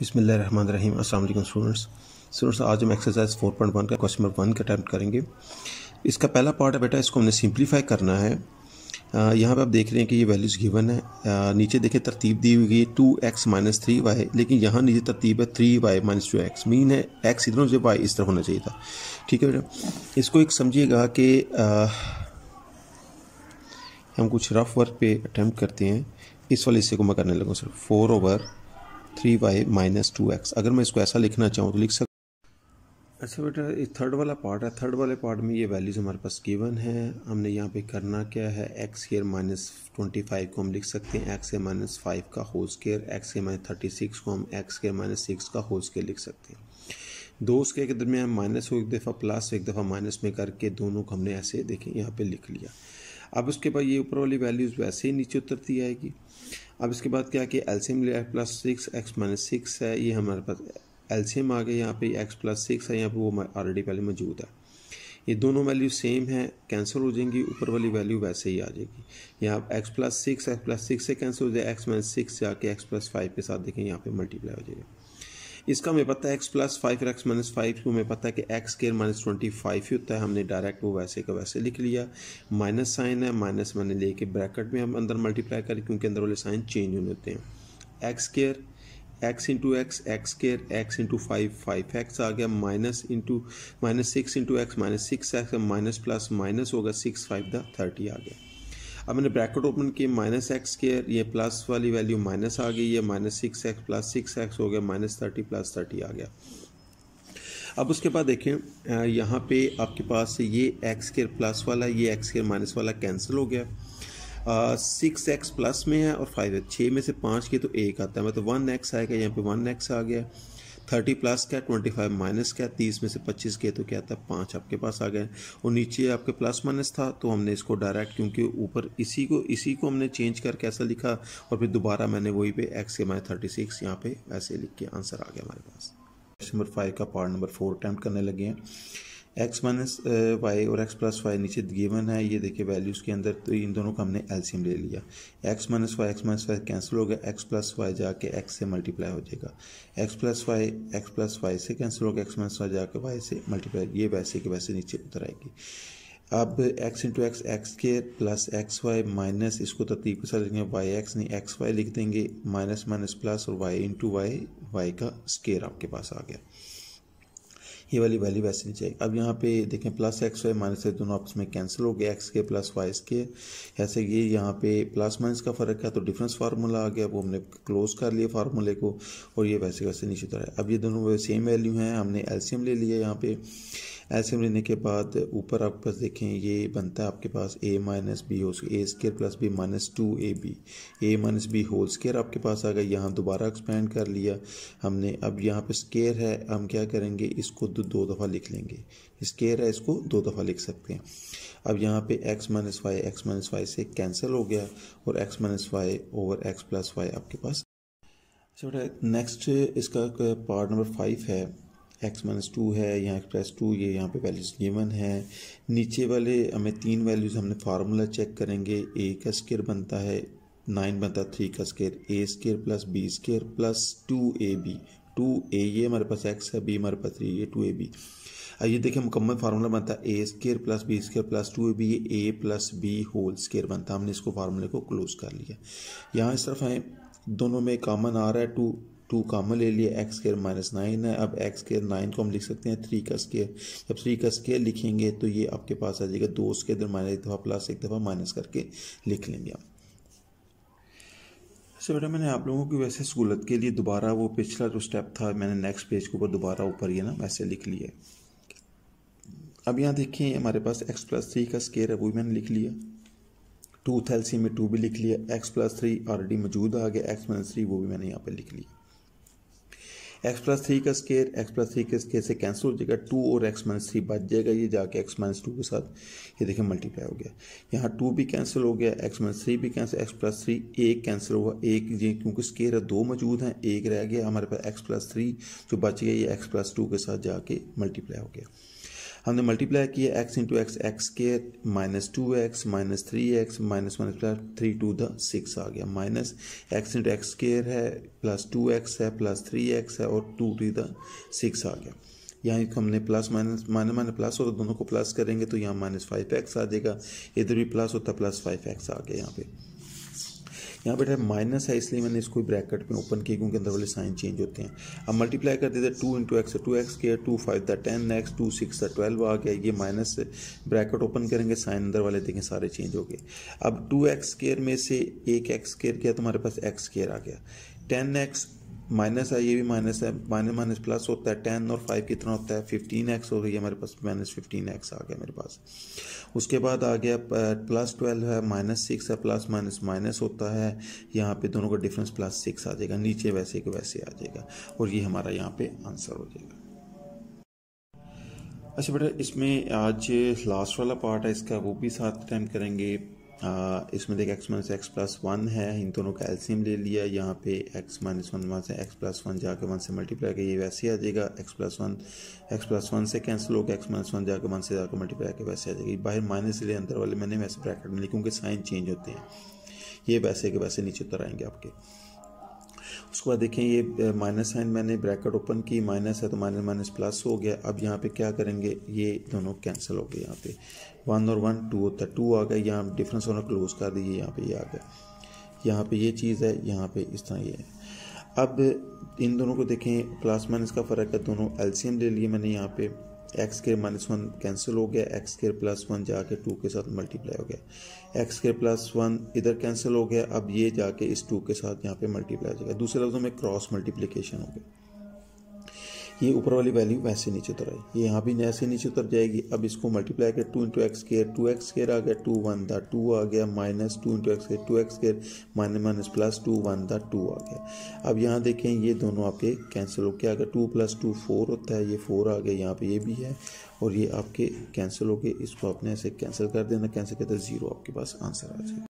बसमिल रहीम असल students students आज हम एक्सरसाइज 4.1 का क्वेश्चन नंबर वन का अटैम्प्ट करेंगे इसका पहला पार्ट है बेटा इसको हमने सिंप्लीफाई करना है यहाँ पे आप देख रहे हैं कि ये वैल्यूज़ गिवन है आ, नीचे देखें तरतीब दी हुई है two x minus three Y लेकिन यहाँ नीचे तरतीब है three Y minus two X mean है एक्स इधर मुझे वाई इस तरह होना चाहिए था ठीक है बेटा इसको एक समझिएगा कि हम कुछ रफ वर्क पे अटैम्प्ट करते हैं इस वाले हिस्से को मैं करने लगूँ sir four over three Y minus two X अगर मैं इसको ऐसा लिखना चाहूँ तो लिख सकता अच्छा बेटा ये थर्ड वाला पार्ट है थर्ड वाले पार्ट में ये वैल्यूज़ हमारे पास गिवन है हमने यहाँ पे करना क्या है X square minus twenty five को हम लिख सकते हैं एक्स ए माइनस फाइव का whole square X A minus thirty six को हम एक्स स्केयर माइनस सिक्स का होल स्केयर लिख सकते हैं दो उसके के दरमियान माइनस को एक दफ़ा प्लस एक दफ़ा माइनस में करके दोनों को हमने ऐसे देखें यहाँ पर लिख लिया अब उसके बाद ये ऊपर वाली वैल्यूज़ वैसे ही नीचे उतरती आएगी अब इसके बाद क्या कि एल्सीम लिया plus six X minus six है ये हमारे पास एल्सीम आ गया यहाँ पे एक्स प्लस सिक्स है यहाँ पे वो ऑलरेडी पहले मौजूद है ये दोनों वैल्यू सेम है कैंसिल हो जाएंगी ऊपर वाली वैल्यू वैसे ही आ जाएगी यहाँ X plus six X plus six से कैंसिल हो जाए एक्स माइनस सिक्स से आके एक्स प्लस फाइव के साथ देखें यहाँ पर मल्टीप्लाई हो जाएगा इसका हमें पता है एक्स प्लस फाइव और एक्स माइनस फाइव को हमें पता है कि X square minus twenty five ही होता है हमने डायरेक्ट वो वैसे का वैसे लिख लिया माइनस साइन है माइनस मैंने लेके ब्रैकेट में हम अंदर मल्टीप्लाई करें क्योंकि अंदर वाले साइन चेंज होने होते हैं X square X into x X square X into five five X आ गया minus into minus six into X minus six X minus plus minus होगा सिक्स फाइव द थर्टी आ गया अब मैंने ब्रैकेट ओपन किए माइनस एक्स केयर ये plus वाली वैल्यू माइनस आ गई ये minus six X plus six X हो गया माइनस थर्टी प्लस थर्टी आ गया अब उसके बाद देखें यहाँ पे आपके पास ये एक्स केयर प्लस वाला ये एक्स केयर माइनस वाला कैंसिल हो गया सिक्स एक्स प्लस में है और फाइव है छः में से पाँच के तो एक आता है मतलब वन एक्स आएगा यहाँ पे वन एक्स आ गया थर्टी प्लस क्या ट्वेंटी फाइव माइनस क्या तीस में से पच्चीस गए तो क्या था पाँच आपके पास आ गए और नीचे आपके प्लस माइनस था तो हमने इसको डायरेक्ट क्योंकि ऊपर इसी को इसी को हमने चेंज कर कैसा लिखा और फिर दोबारा मैंने वही पे एक्स के माइनस थर्टी सिक्स यहाँ पे ऐसे लिख के आंसर आ गया हमारे पास नंबर फाइव का पार्ट नंबर फोर अटैम्प्ट करने लगे हैं एक्स माइनस वाई और एक्स प्लस वाई नीचे गिवन है ये देखिए वैल्यूज़ के अंदर तो इन दोनों का हमने एल्सियम ले लिया X minus Y x minus Y cancel हो गया एक्स प्लस वाई जाके एक्स से मल्टीप्लाई हो जाएगा x plus Y X plus Y से कैंसिल हो गया एक्स माइनस वाई जाके वाई से मल्टीप्लाई ये वैसे के वैसे नीचे उतर आएगी अब x इंटू एक्स एक्स के प्लस एक्स वाई माइनस इसको तरतीब तो के साथ लिखेंगे वाई एक्स नहीं एक्स वाई लिख देंगे माइनस माइनस प्लस और वाई इंटू वाई वाई का स्केयर आपके पास आ गया ये वाली वैल्यू वैसे नहीं जाएगी अब यहाँ पे देखें प्लस एक्स वाई माइनस है दोनों आपस में कैंसिल हो गया एक्स के प्लस वाई के ऐसे ये यहाँ पे प्लस माइनस का फ़र्क है तो डिफरेंस फार्मूला आ गया वो हमने क्लोज कर लिया फार्मूले को और ये वैसे वैसे नीचे उतर है अब ये दोनों सेम वैल्यू हैं हमने एल्शियम ले लिया यहाँ पे एल्शियम लेने के बाद ऊपर आपके पास देखें ये बनता है आपके पास A minus B whole A square plus B minus two A B A minus B whole square आपके पास आ गया यहाँ दोबारा एक्सपेंड कर लिया हमने अब यहाँ पे स्केयर है हम क्या करेंगे इसको दो, दो दफ़ा लिख लेंगे स्केयर है इसको दो दफ़ा लिख सकते हैं अब यहाँ पे x minus Y x minus y से कैंसिल हो गया और x minus y over x plus y आपके पास अच्छा बेटा नेक्स्ट इसका पार्ट नंबर फाइव है एक्स माइनस टू है यहाँ एक्स प्लस टू ये यहाँ पे वैल्यूज़ गिवन है नीचे वाले हमें तीन वैल्यूज़ हमने फार्मूला चेक करेंगे ए का स्केयर बनता है नाइन बनता है थ्री का square a square plus b square plus two A b two a ये हमारे पास एक्स है बी हमारे पास थ्री ये टू ए बी आइए ये देखिए मुकम्मल फार्मूला बनता है a square plus b square plus two A b ये a plus b whole square बनता है हमने इसको फार्मूले को क्लोज कर लिया यहाँ इस तरफ है दोनों में कॉमन आ रहा है टू टू कामन ले लिया एक्स स्केयर माइनस नाइन है अब एक्स स्केयर नाइन को हम लिख सकते हैं थ्री का स्केयर जब थ्री का स्केयर लिखेंगे तो ये आपके पास आ जाएगा दो स्केयर इधर माइनस एक दफ़ा प्लस एक दफ़ा माइनस करके लिख लेंगे आप अच्छा बेटा मैंने आप लोगों की वैसे सहूलत के लिए दोबारा वो पिछला जो स्टेप था मैंने नेक्स्ट पेज के ऊपर दोबारा ऊपर ये ना वैसे लिख लिया अब यहाँ देखिए हमारे पास एक्स प्लस थ्री का स्केयर है वो भी मैंने लिख लिया टू थेल्सी में टू भी लिख लिया एक्स प्लस थ्री ऑलरेडी मौजूद आ गया एक्स माइनस थ्री वो भी मैंने यहाँ पर लिख लिया एक्स प्लस थ्री का स्केयर एक्स प्लस थ्री के स्केयर से कैंसिल हो जाएगा टू और एक्स माइनस थ्री बच जाएगा ये जाके एक्स माइनस टू के साथ ये देखिए मल्टीप्लाई हो गया यहाँ टू भी कैंसिल हो गया एक्स माइनस थ्री भी कैंसिल एक्स प्लस थ्री एक कैंसिल हुआ एक ये क्योंकि स्केयर दो मौजूद हैं एक रह गया हमारे पास एक्स प्लस थ्री जो बच गया ये एक्स प्लस टू के साथ जाके मल्टीप्लाई हो गया हमने मल्टीप्लाई किया एक्स इंटू एक्स एक्स के minus two x minus three x minus minus three two the six आ गया minus x into x square है प्लस टू एक्स है प्लस थ्री एक्स है और टू टू द सिक्स आ गया यहाँ हमने plus minus minus minus plus होता दोनों को प्लस करेंगे तो यहाँ माइनस फाइव एक्स आ जाएगा इधर भी प्लस होता प्लस फाइव एक्स आ गया यहाँ पे यहाँ बेटा माइनस है इसलिए मैंने इसको ब्रैकेट में ओपन किया क्योंकि अंदर वाले साइन चेंज होते हैं अब मल्टीप्लाई कर देते two into x two x के टू फाइव था टेन एक्स टू सिक्स था ट्वेल्व आ गया ये माइनस ब्रैकेट ओपन करेंगे साइन अंदर वाले देखें सारे चेंज हो गए अब टू एक्स स्केयर में से एक एक्स स्केयर तो तुम्हारे पास एक्स स्केयर आ गया टेन एक्स माइनस है ये भी माइनस है माइनस माइनस प्लस होता है टेन और फाइव कितना होता है फिफ्टीन एक्स हो गई हमारे पास माइनस फिफ्टीन एक्स आ गया मेरे पास उसके बाद आ गया प्लस ट्वेल्व है माइनस सिक्स है प्लस माइनस माइनस होता है यहाँ पे दोनों का डिफरेंस प्लस सिक्स आ जाएगा नीचे वैसे के वैसे आ जाएगा और ये हमारा यहाँ पे आंसर हो जाएगा अच्छा बेटा इसमें आज लास्ट वाला पार्ट है इसका वो भी साथ टाइम करेंगे इसमें देख x minus x plus one है इन दोनों का एल्सीम ले लिया यहाँ पे एक्स माइनस वन वहाँ से एक्स प्लस वन जाके वन से मल्टीप्लाई करिए वैसे ही आ जाएगा x plus one x plus one से कैंसिल होकर एक्स माइनस वन जाकर वन से जाकर मल्टीप्लाई करके वैसे आ जाएगी बाहर माइनस ले अंदर वाले मैंने वैसे ब्रैकेट में लिखूँ साइन चेंज होते हैं ये वैसे के वैसे नीचे उतर आएंगे आपके उसके बाद देखें ये माइनस साइन मैंने ब्रैकेट ओपन की माइनस है तो माइनस माइनस प्लस हो गया अब यहाँ पे क्या करेंगे ये दोनों कैंसिल हो गए यहाँ पे वन और वन टू होता है टू आ गया यहाँ डिफरेंस होना क्लोज कर दीजिए यहाँ पे ये आ गया यहाँ पे ये चीज़ है यहाँ पे इस तरह ये है अब इन दोनों को देखें प्लस माइनस का फ़र्क है दोनों एल्सीम ले लिए मैंने यहाँ पे x square minus one cancel हो गया एक्स केयर प्लस वन जाके टू के साथ मल्टीप्लाई हो गया एक्स केयर प्लस वन इधर कैंसिल हो गया अब ये जाके इस टू के साथ यहाँ पे मल्टीप्लाई हो जाएगा दूसरे लफ्जों में क्रॉस मल्टीप्लीकेशन हो गया ये ऊपर वाली वैल्यू वैसे नीचे उतर आई ये यहाँ भी ऐसे नीचे उतर जाएगी अब इसको मल्टीप्लाई कर two into x square two x square आ गया टू वन द टू आ गया minus two into x square two x square minus minus plus two one the two आ गया अब यहाँ देखें ये दोनों आपके कैंसिल हो गया अगर टू प्लस टू फोर होता है ये फोर आ गया यहाँ पर ये भी है और ये आपके कैंसिल हो गए इसको आपने ऐसे कैंसिल कर देना कैंसिल करते ज़ीरो आपके पास आंसर आ जाएगा